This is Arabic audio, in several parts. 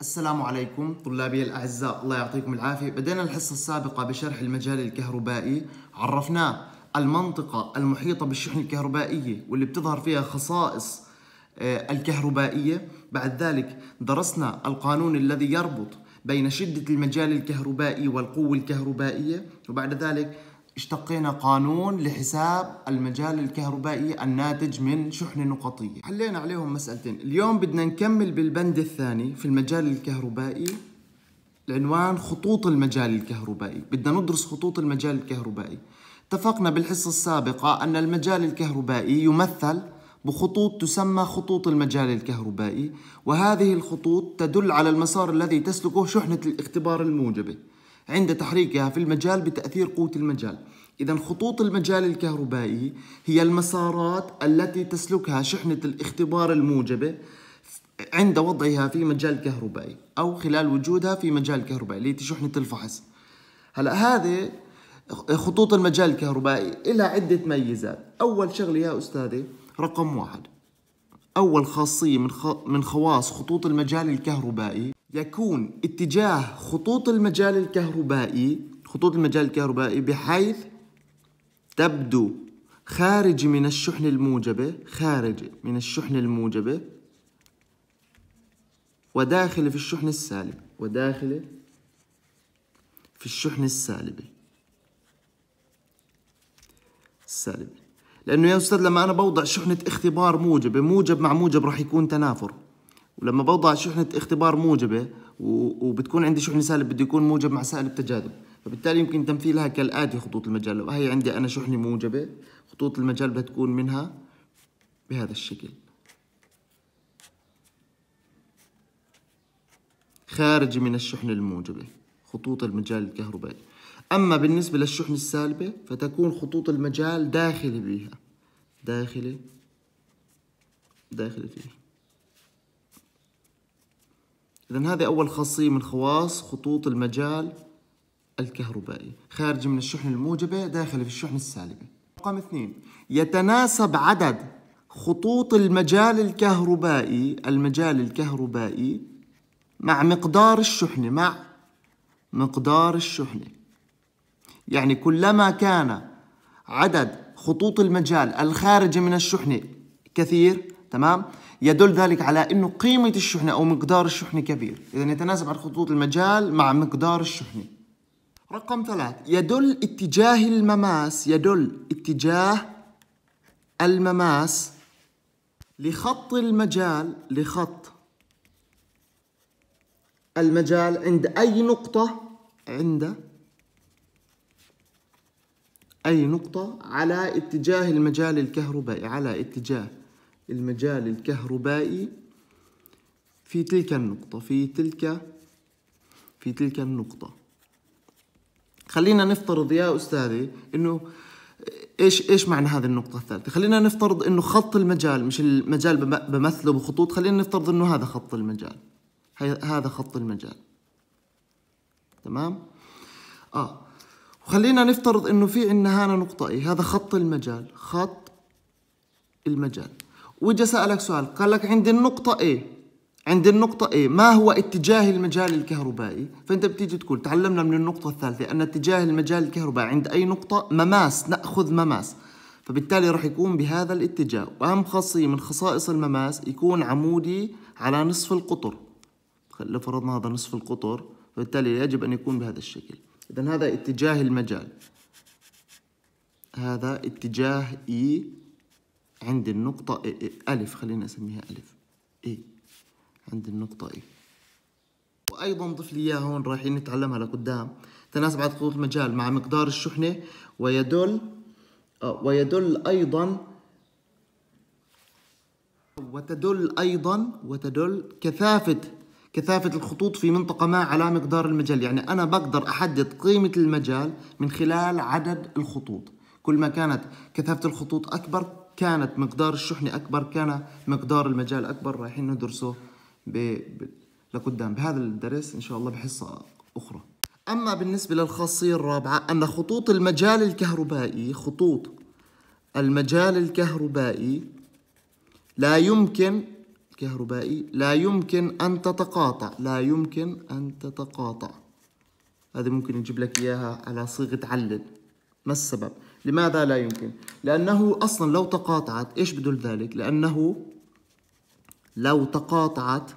السلام عليكم طلابي الأعزاء الله يعطيكم العافية بدأنا الحصة السابقة بشرح المجال الكهربائي عرفناه المنطقة المحيطة بالشحن الكهربائية واللي بتظهر فيها خصائص آه، الكهربائية بعد ذلك درسنا القانون الذي يربط بين شدة المجال الكهربائي والقوة الكهربائية وبعد ذلك اشتقينا قانون لحساب المجال الكهربائي الناتج من شحنة نقطية حلينا عليهم مسألتين اليوم بدنا نكمل بالبند الثاني في المجال الكهربائي العنوان خطوط المجال الكهربائي بدنا ندرس خطوط المجال الكهربائي اتفقنا بالحصة السابقة أن المجال الكهربائي يمثل بخطوط تسمى خطوط المجال الكهربائي وهذه الخطوط تدل على المسار الذي تسلكه شحنة الاختبار الموجبة عند تحريكها في المجال بتأثير قوة المجال إذا خطوط المجال الكهربائي هي المسارات التي تسلكها شحنة الاختبار الموجبة عند وضعها في مجال كهربائي أو خلال وجودها في مجال كهربائي اللي شحنة الفحص هلا هذه خطوط المجال الكهربائي لها عدة ميزات أول شغلة يا أستاذي رقم واحد أول خاصية من, من خواص خطوط المجال الكهربائي يكون اتجاه خطوط المجال الكهربائي خطوط المجال الكهربائي بحيث تبدو خارج من الشحن الموجبة خارج من الشحن الموجبة وداخل في الشحن السالب وداخل في الشحن السالبة السالبة لأنه يا أستاذ لما أنا بوضع شحنة اختبار موجبة موجب مع موجب راح يكون تنافر ولما بوضع شحنة اختبار موجبة وبتكون عندي شحنة سالب بده يكون موجب مع سالب تجاذب فبالتالي يمكن تمثيلها كالآتي خطوط المجال وهي عندي أنا شحنة موجبة خطوط المجال بدها تكون منها بهذا الشكل خارج من الشحنة الموجبة خطوط المجال الكهربائي أما بالنسبة للشحنة السالبة فتكون خطوط المجال داخلة بها داخلة داخلة فيها إذا هذه أول خاصية من خواص خطوط المجال الكهربائي خارج من الشحنة الموجبة داخل في الشحنة السالبة رقم اثنين يتناسب عدد خطوط المجال الكهربائي المجال الكهربائي مع مقدار الشحنة مع مقدار الشحنة يعني كلما كان عدد خطوط المجال الخارجة من الشحنة كثير تمام يدل ذلك على أنه قيمة الشحنة أو مقدار الشحنة كبير إذا يتناسب عدد خطوط المجال مع مقدار الشحنة رقم ثلاث يدل اتجاه المماس يدل اتجاه المماس لخط المجال لخط المجال عند أي نقطة عند أي نقطة على اتجاه المجال الكهربائي على اتجاه المجال الكهربائي في تلك النقطة في تلك في تلك النقطة خلينا نفترض يا استاذي انه ايش ايش معنى هذه النقطة الثالثة؟ خلينا نفترض انه خط المجال مش المجال بمثله بخطوط، خلينا نفترض انه هذا خط المجال. هذا خط المجال. تمام؟ اه وخلينا نفترض انه في عندنا هنا نقطة اي، هذا خط المجال، خط المجال. وإجا سألك سؤال، قال لك عندي النقطة A إيه؟ عند النقطة A إيه؟ ما هو اتجاه المجال الكهربائي؟ فأنت بتيجي تقول تعلمنا من النقطة الثالثة أن اتجاه المجال الكهربائي عند أي نقطة مماس نأخذ مماس فبالتالي راح يكون بهذا الاتجاه وأهم خاصية من خصائص المماس يكون عمودي على نصف القطر لو فرضنا هذا نصف القطر فبالتالي يجب أن يكون بهذا الشكل إذا هذا اتجاه المجال هذا اتجاه E عند النقطة A. إيه؟ إيه، ألف خلينا أسميها ألف A عند النقطة اي وايضا ضف لي اياها هون رايحين نتعلمها لقدام تناسب عدد خطوط المجال مع مقدار الشحنة ويدل آه، ويدل ايضا وتدل ايضا وتدل كثافة كثافة الخطوط في منطقة ما على مقدار المجال يعني أنا بقدر أحدد قيمة المجال من خلال عدد الخطوط كل ما كانت كثافة الخطوط أكبر كانت مقدار الشحنة أكبر كان مقدار المجال أكبر رايحين ندرسه لقدام بهذا الدرس ان شاء الله بحصه اخرى اما بالنسبه للخاصيه الرابعه ان خطوط المجال الكهربائي خطوط المجال الكهربائي لا يمكن الكهربائي لا يمكن ان تتقاطع لا يمكن ان تتقاطع هذه ممكن نجيب لك اياها على صيغه علل ما السبب لماذا لا يمكن لانه اصلا لو تقاطعت ايش بدل ذلك لانه لو تقاطعت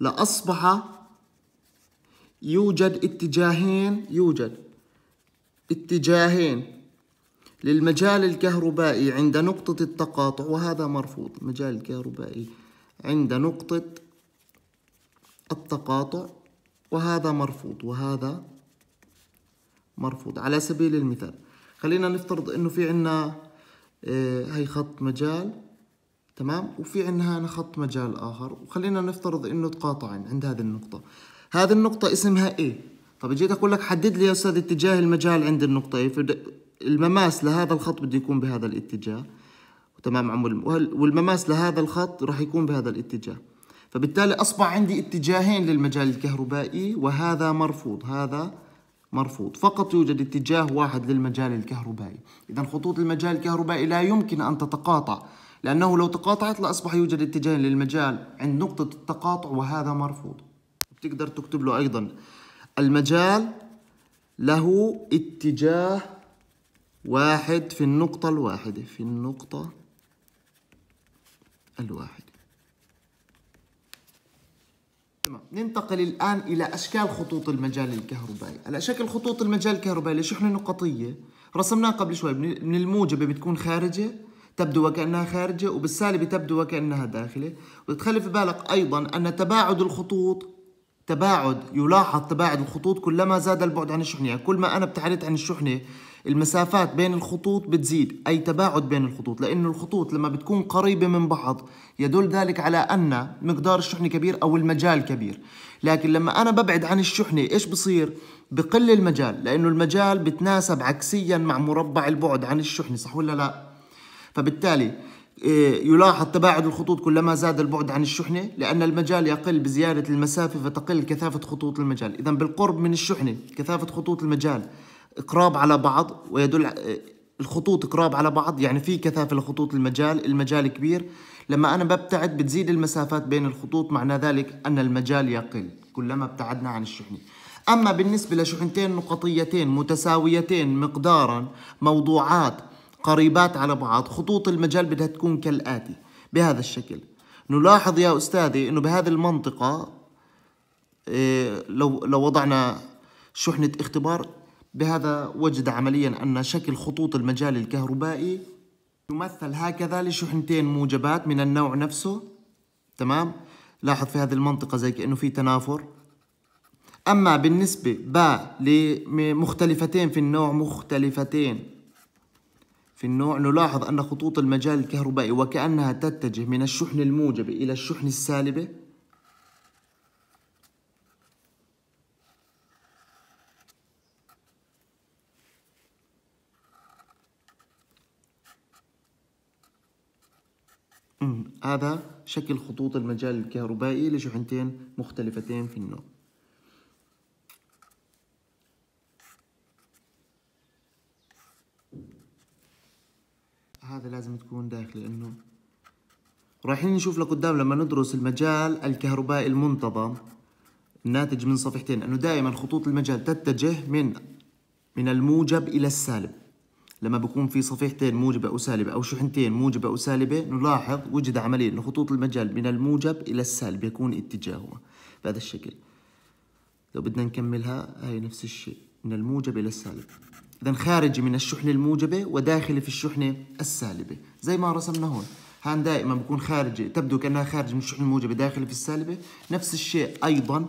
لأصبح يوجد اتجاهين يوجد اتجاهين للمجال الكهربائي عند نقطة التقاطع وهذا مرفوض مجال الكهربائي عند نقطة التقاطع وهذا مرفوض وهذا مرفوض على سبيل المثال خلينا نفترض انه في عنا آه، هي خط مجال تمام وفي هنا خط مجال آخر وخلينا نفترض إنه تقاطعن عند هذه النقطة هذه النقطة اسمها A طب جيت أقول لك حدد لي يا أستاذ اتجاه المجال عند النقطة A المماس لهذا الخط بده يكون بهذا الاتجاه تمام عمو والمماس لهذا الخط راح يكون بهذا الاتجاه فبالتالي أصبح عندي اتجاهين للمجال الكهربائي وهذا مرفوض هذا مرفوض فقط يوجد اتجاه واحد للمجال الكهربائي إذا خطوط المجال الكهربائي لا يمكن أن تتقاطع لأنه لو تقاطعت لأصبح يوجد اتجاه للمجال عند نقطة التقاطع وهذا مرفوض بتقدر تكتب له أيضا المجال له اتجاه واحد في النقطة الواحدة في النقطة الواحدة ننتقل الآن إلى أشكال خطوط المجال الكهربائي هلا شكل خطوط المجال الكهربائي لشحنة نقطية رسمناها قبل شوي من الموجبة بتكون خارجة تبدو وكأنها خارجة وبالسالب تبدو وكأنها داخلة وتخلي في بالك أيضا أن تباعد الخطوط تباعد يلاحظ تباعد الخطوط كلما زاد البعد عن الشحنة يعني كل ما أنا ابتعدت عن الشحنة المسافات بين الخطوط بتزيد أي تباعد بين الخطوط لأنه الخطوط لما بتكون قريبة من بعض يدل ذلك على أن مقدار الشحنة كبير أو المجال كبير لكن لما أنا ببعد عن الشحنة إيش بصير؟ بقل المجال لأنه المجال بتناسب عكسيا مع مربع البعد عن الشحنة صح ولا لا؟ فبالتالي إيه، يلاحظ تباعد الخطوط كلما زاد البعد عن الشحنة لأن المجال يقل بزيادة المسافة فتقل كثافة خطوط المجال إذا بالقرب من الشحنة كثافة خطوط المجال قراب على بعض ويدل إيه، الخطوط قراب على بعض يعني في كثافة لخطوط المجال المجال كبير لما أنا ببتعد بتزيد المسافات بين الخطوط معنى ذلك أن المجال يقل كلما ابتعدنا عن الشحنة أما بالنسبة لشحنتين نقطيتين متساويتين مقدارا موضوعات قريبات على بعض خطوط المجال بدها تكون كالآتي بهذا الشكل نلاحظ يا أستاذي أنه بهذه المنطقة آه، لو, لو وضعنا شحنة اختبار بهذا وجد عمليا أن شكل خطوط المجال الكهربائي يمثل هكذا لشحنتين موجبات من النوع نفسه تمام لاحظ في هذه المنطقة زي كأنه في تنافر أما بالنسبة ب لمختلفتين في النوع مختلفتين في النوع نلاحظ أن خطوط المجال الكهربائي وكأنها تتجه من الشحن الموجب إلى الشحن السالبة أمم، هذا شكل خطوط المجال الكهربائي لشحنتين مختلفتين في النوع هذا لازم تكون داخل انه رايحين نشوف لقدام لما ندرس المجال الكهربائي المنتظم الناتج من صفيحتين انه دائما خطوط المجال تتجه من من الموجب الى السالب لما بكون في صفيحتين موجبة أو سالبة أو شحنتين موجبة أو سالبة نلاحظ وجد عمليا لخطوط المجال من الموجب إلى السالب يكون اتجاهها بهذا الشكل لو بدنا نكملها هاي نفس الشيء من الموجب إلى السالب إذا خارجي من الشحنة الموجبة وداخلي في الشحنة السالبة زي ما رسمنا هون هان دائما بكون خارجي تبدو كأنها خارج من الشحنة الموجبة داخلة في السالبة نفس الشيء أيضا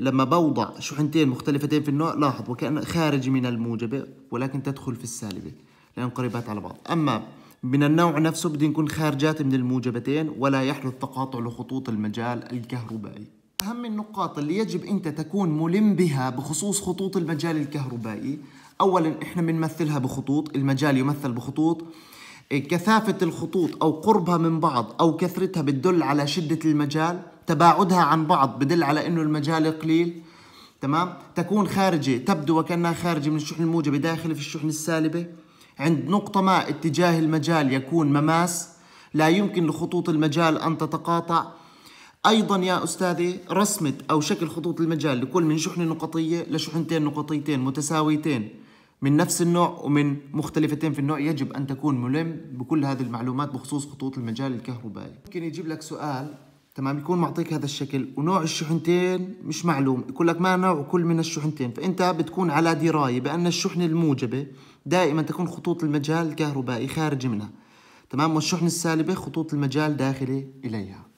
لما بوضع شحنتين مختلفتين في النوع لاحظ وكأن خارج من الموجبة ولكن تدخل في السالبة لأن قريبات على بعض أما من النوع نفسه بدي نكون خارجات من الموجبتين ولا يحدث تقاطع لخطوط المجال الكهربائي أهم النقاط اللي يجب أنت تكون ملم بها بخصوص خطوط المجال الكهربائي أولا إحنا بنمثلها بخطوط المجال يمثل بخطوط كثافة الخطوط أو قربها من بعض أو كثرتها بتدل على شدة المجال تباعدها عن بعض بدل على أنه المجال قليل تمام تكون خارجة تبدو وكأنها خارجة من الشحن الموجبة داخلة في الشحن السالبة عند نقطة ما اتجاه المجال يكون مماس لا يمكن لخطوط المجال أن تتقاطع ايضا يا استاذي رسمه او شكل خطوط المجال لكل من شحنه نقطيه لشحنتين نقطيتين متساويتين من نفس النوع ومن مختلفتين في النوع يجب ان تكون ملم بكل هذه المعلومات بخصوص خطوط المجال الكهربائي ممكن يجيب لك سؤال تمام يكون معطيك هذا الشكل ونوع الشحنتين مش معلوم يقول لك ما نوع كل من الشحنتين فانت بتكون على درايه بان الشحنه الموجبه دائما تكون خطوط المجال الكهربائي خارجه منها تمام والشحنه السالبه خطوط المجال داخله اليها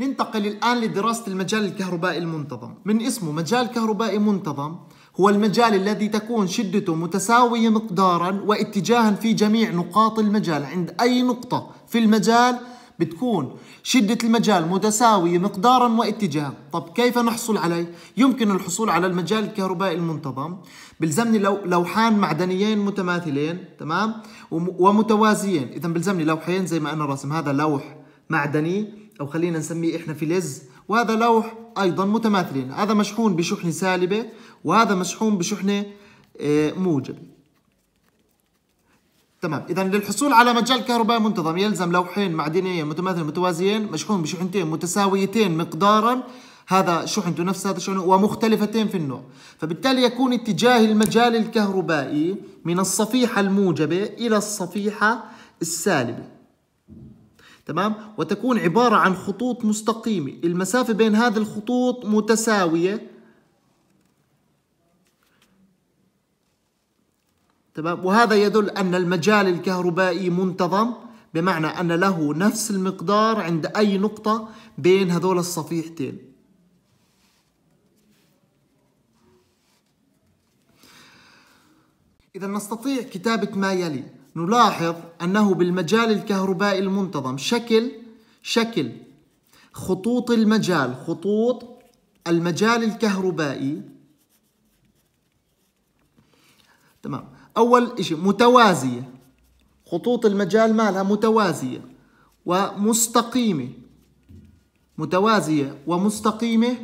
ننتقل الآن لدراسة المجال الكهربائي المنتظم من اسمه مجال كهربائي منتظم هو المجال الذي تكون شدته متساوية مقدارا واتجاها في جميع نقاط المجال عند أي نقطة في المجال بتكون شدة المجال متساوية مقدارا واتجاها طب كيف نحصل عليه؟ يمكن الحصول على المجال الكهربائي المنتظم بلزمني لو لوحان معدنيين متماثلين تمام ومتوازيين إذا بلزمني لوحين زي ما أنا راسم هذا لوح معدني أو خلينا نسميه إحنا لز وهذا لوح أيضا متماثلين هذا مشحون بشحنة سالبة وهذا مشحون بشحنة آه، موجبة تمام إذا للحصول على مجال كهربائي منتظم يلزم لوحين معدنيين متماثلين متوازيين مشحون بشحنتين متساويتين مقدارا هذا شحنته نفس هذا شحنته ومختلفتين في النوع فبالتالي يكون اتجاه المجال الكهربائي من الصفيحة الموجبة إلى الصفيحة السالبة تمام وتكون عبارة عن خطوط مستقيمة المسافة بين هذه الخطوط متساوية تمام وهذا يدل أن المجال الكهربائي منتظم بمعنى أن له نفس المقدار عند أي نقطة بين هذول الصفيحتين إذا نستطيع كتابة ما يلي نلاحظ أنه بالمجال الكهربائي المنتظم شكل شكل خطوط المجال خطوط المجال الكهربائي تمام أول شيء متوازية خطوط المجال مالها متوازية ومستقيمة متوازية ومستقيمة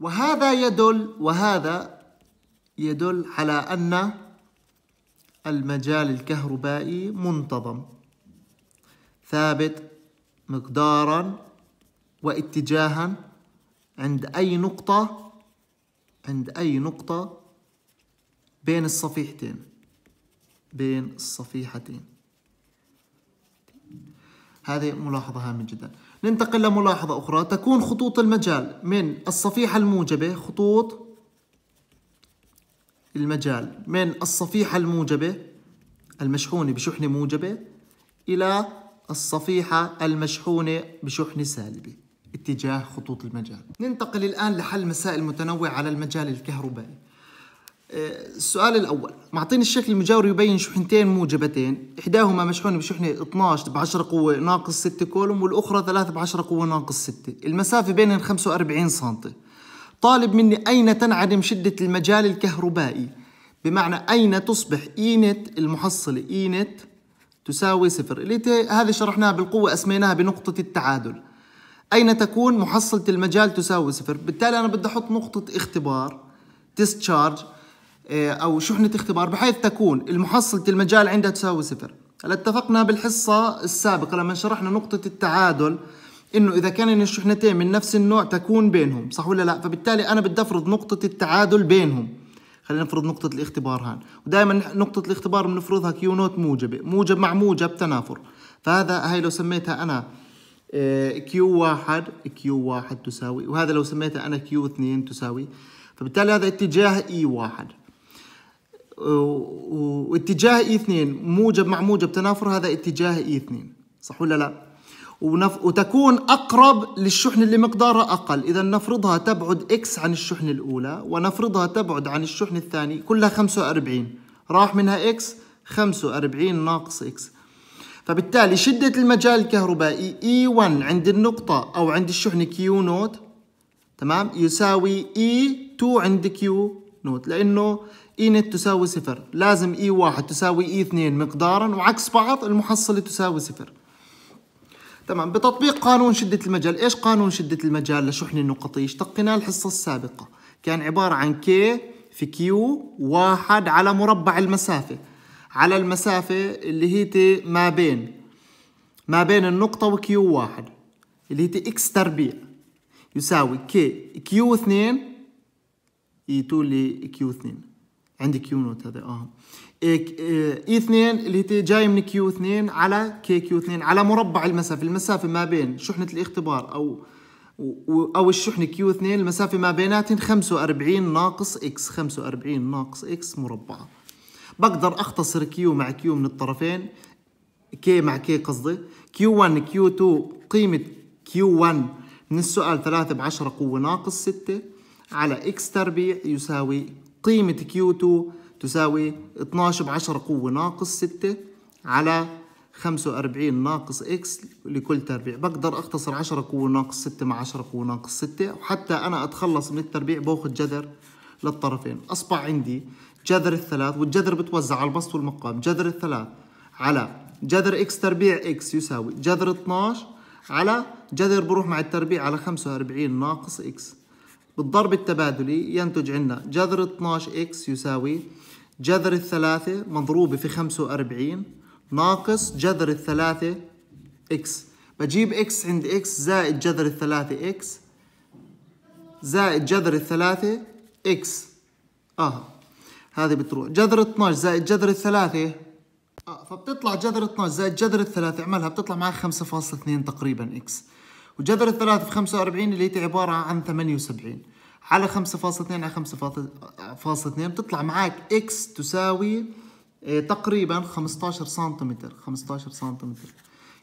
وهذا يدل وهذا يدل على أن المجال الكهربائي منتظم ثابت مقدارا واتجاها عند أي نقطة عند أي نقطة بين الصفيحتين بين الصفيحتين هذه ملاحظة هامة جدا ننتقل لملاحظة أخرى تكون خطوط المجال من الصفيحة الموجبة خطوط المجال من الصفيحة الموجبة المشحونة بشحنة موجبة إلى الصفيحة المشحونة بشحنة سالبة اتجاه خطوط المجال ننتقل الآن لحل مسائل متنوعة على المجال الكهربائي آه، السؤال الأول معطيني الشكل المجاور يبين شحنتين موجبتين إحداهما مشحونة بشحنة 12 بعشرة قوة ناقص 6 كولوم والأخرى 3 بعشرة قوة ناقص 6 المسافة بينهم 45 سنتي طالب مني أين تنعدم شدة المجال الكهربائي بمعنى أين تصبح إينت المحصلة إينت تساوي صفر اللي هذه شرحناها بالقوة أسميناها بنقطة التعادل أين تكون محصلة المجال تساوي صفر بالتالي أنا بدي أحط نقطة اختبار تشارج آه، أو شحنة اختبار بحيث تكون المحصلة المجال عندها تساوي صفر هلا اتفقنا بالحصة السابقة لما شرحنا نقطة التعادل انه اذا كان الشحنتين من نفس النوع تكون بينهم صح ولا لا فبالتالي انا بدي افرض نقطه التعادل بينهم خلينا نفرض نقطة الاختبار هان ودائما نقطة الاختبار بنفرضها كيو نوت موجبة موجب مع موجب تنافر فهذا هاي لو سميتها أنا آه، كيو واحد كيو واحد تساوي وهذا لو سميتها أنا كيو اثنين تساوي فبالتالي هذا اتجاه اي واحد واتجاه اي اثنين موجب مع موجب تنافر هذا اتجاه اي اثنين صح ولا لا؟ ونف... وتكون أقرب للشحن اللي مقدارها أقل إذا نفرضها تبعد X عن الشحن الأولى ونفرضها تبعد عن الشحن الثاني كلها 45 راح منها X 45 ناقص X فبالتالي شدة المجال الكهربائي E1 عند النقطة أو عند الشحن Q نوت تمام يساوي E2 عند Q نوت لأنه E نت تساوي صفر لازم E1 تساوي E2 مقدارا وعكس بعض المحصلة تساوي صفر تمام بتطبيق قانون شدة المجال إيش قانون شدة المجال لشحن النقطي اشتقناه الحصة السابقة كان عبارة عن K في Q واحد على مربع المسافة على المسافة اللي هي ما بين ما بين النقطة وكيو واحد اللي هي إكس تربيع يساوي K كيو اثنين يتولي e كيو اثنين عندي كيو نوت هذا اه اي 2 إيه، اللي هي جاي من كيو 2 على كي كيو 2 على مربع المسافه المسافه ما بين شحنه الاختبار او او الشحنه كيو 2 المسافه ما بيناتهم 45 ناقص اكس 45 ناقص اكس مربعه بقدر اختصر كيو مع كيو من الطرفين كي مع كي قصدي كيو 1 كيو 2 قيمه كيو 1 من السؤال 3 ب 10 قوه ناقص 6 على اكس تربيع يساوي قيمه كيو 2 تساوي 12 10 قوة ناقص 6 على 45 ناقص اكس لكل تربيع بقدر اختصر 10 قوة ناقص 6 مع 10 قوة ناقص 6 وحتى انا اتخلص من التربيع باخذ جذر للطرفين اصبح عندي جذر الثلاث والجذر بتوزع على البسط والمقام جذر الثلاث على جذر اكس تربيع اكس يساوي جذر 12 على جذر بروح مع التربيع على 45 ناقص اكس بالضرب التبادلي ينتج عنا جذر 12 اكس يساوي جذر الثلاثة مضروبة في 45 ناقص جذر الثلاثة إكس بجيب إكس عند إكس زائد جذر الثلاثة إكس زائد جذر الثلاثة إكس آه هذه بتروح جذر 12 زائد جذر الثلاثة آه فبتطلع جذر 12 زائد جذر الثلاثة اعملها بتطلع معك 5.2 تقريبا إكس وجذر الثلاثة في 45 اللي هي عبارة عن 78 على 5.2 على 5.2 بتطلع معك اكس تساوي آه، تقريبا 15 سنتيمتر 15 سنتيمتر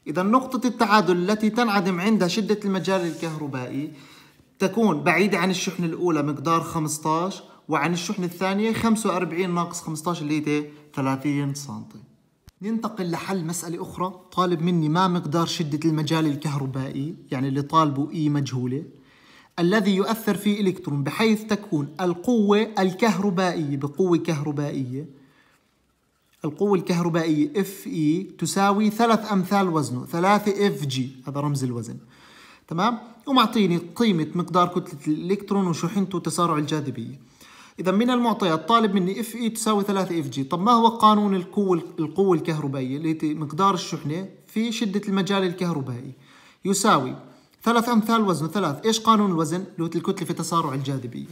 إذا نقطة التعادل التي تنعدم عندها شدة المجال الكهربائي تكون بعيدة عن الشحنة الأولى مقدار 15 وعن الشحنة الثانية 45 ناقص 15 اللي هي 30 سنتي ننتقل لحل مسألة أخرى طالب مني ما مقدار شدة المجال الكهربائي يعني اللي طالبه إي e مجهولة الذي يؤثر في إلكترون بحيث تكون القوة الكهربائية بقوة كهربائية القوة الكهربائية Fe تساوي ثلاث أمثال وزنه ثلاثة Fg هذا رمز الوزن تمام ومعطيني قيمة مقدار كتلة الإلكترون وشحنته وتسارع الجاذبية إذا من المعطيات طالب مني Fe تساوي 3 Fg طب ما هو قانون القوة القوة الكهربائية اللي مقدار الشحنة في شدة المجال الكهربائي يساوي ثلاث أمثال وزنه ثلاث إيش قانون الوزن؟ اللي هو الكتلة في تسارع الجاذبية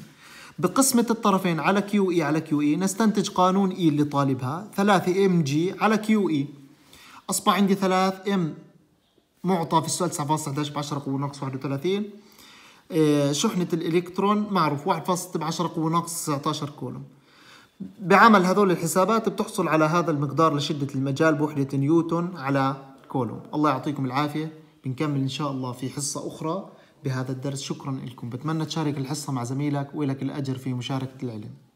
بقسمة الطرفين على كيو اي على كيو اي نستنتج قانون اي اللي طالبها 3 ام جي على كيو اي أصبح عندي 3 ام معطى في السؤال 9.11 ب 10 قوة ناقص 31 إيه، شحنة الإلكترون معروف 1.6 10 قوة ناقص 19 كولوم بعمل هذول الحسابات بتحصل على هذا المقدار لشدة المجال بوحدة نيوتن على كولوم الله يعطيكم العافية بنكمل إن شاء الله في حصة أخرى بهذا الدرس شكرا لكم بتمنى تشارك الحصة مع زميلك ولك الأجر في مشاركة العلم